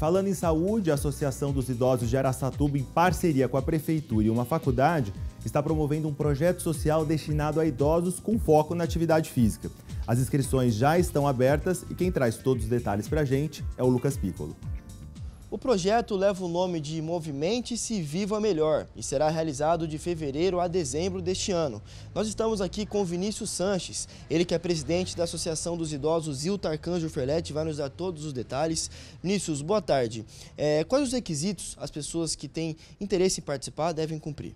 Falando em saúde, a Associação dos Idosos de Aracatuba, em parceria com a Prefeitura e uma faculdade, está promovendo um projeto social destinado a idosos com foco na atividade física. As inscrições já estão abertas e quem traz todos os detalhes para a gente é o Lucas Piccolo. O projeto leva o nome de Movimente-se Viva Melhor e será realizado de fevereiro a dezembro deste ano. Nós estamos aqui com Vinícius Sanches, ele que é presidente da Associação dos Idosos Ilta Arcanjo Ferlete, vai nos dar todos os detalhes. Vinícius, boa tarde. É, quais os requisitos as pessoas que têm interesse em participar devem cumprir?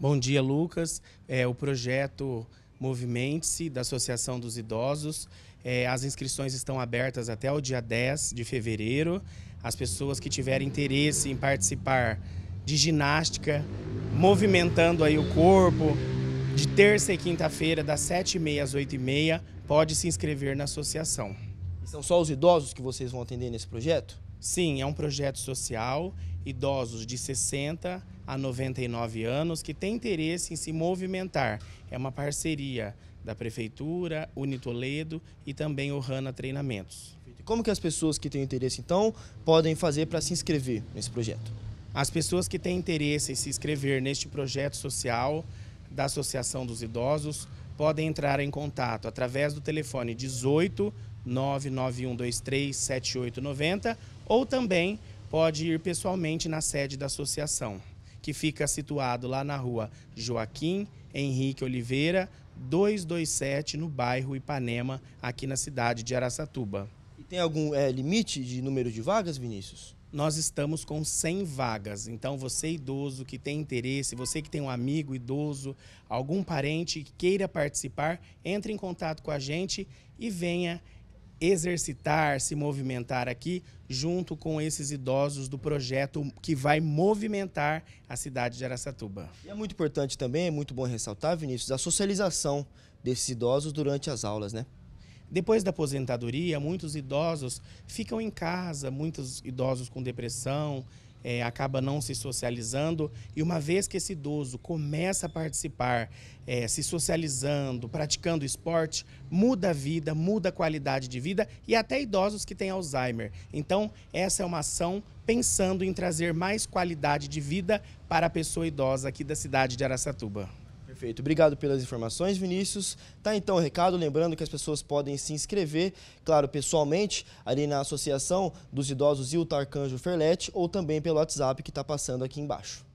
Bom dia, Lucas. É, o projeto Movimente-se, da Associação dos Idosos. É, as inscrições estão abertas até o dia 10 de fevereiro. As pessoas que tiverem interesse em participar de ginástica, movimentando aí o corpo, de terça e quinta-feira, das 7h30 às 8h30, pode se inscrever na associação. E são só os idosos que vocês vão atender nesse projeto? Sim, é um projeto social, idosos de 60 a 99 anos que tem interesse em se movimentar. É uma parceria da Prefeitura, Unitoledo e também o RANA Treinamentos. Como que as pessoas que têm interesse, então, podem fazer para se inscrever nesse projeto? As pessoas que têm interesse em se inscrever neste projeto social da Associação dos Idosos podem entrar em contato através do telefone 18 99123 7890 ou também pode ir pessoalmente na sede da associação que fica situado lá na rua Joaquim Henrique Oliveira, 227, no bairro Ipanema, aqui na cidade de Araçatuba. E tem algum é, limite de número de vagas, Vinícius? nós estamos com 100 vagas. Então, você idoso que tem interesse, você que tem um amigo idoso, algum parente que queira participar, entre em contato com a gente e venha exercitar, se movimentar aqui, junto com esses idosos do projeto que vai movimentar a cidade de Araçatuba. E é muito importante também, é muito bom ressaltar, Vinícius, a socialização desses idosos durante as aulas, né? Depois da aposentadoria, muitos idosos ficam em casa, muitos idosos com depressão, é, acaba não se socializando. E uma vez que esse idoso começa a participar, é, se socializando, praticando esporte, muda a vida, muda a qualidade de vida e até idosos que têm Alzheimer. Então, essa é uma ação pensando em trazer mais qualidade de vida para a pessoa idosa aqui da cidade de Araçatuba. Perfeito. Obrigado pelas informações, Vinícius. Tá então o recado, lembrando que as pessoas podem se inscrever, claro, pessoalmente, ali na Associação dos Idosos e o Tarcanjo Ferlete, ou também pelo WhatsApp que está passando aqui embaixo.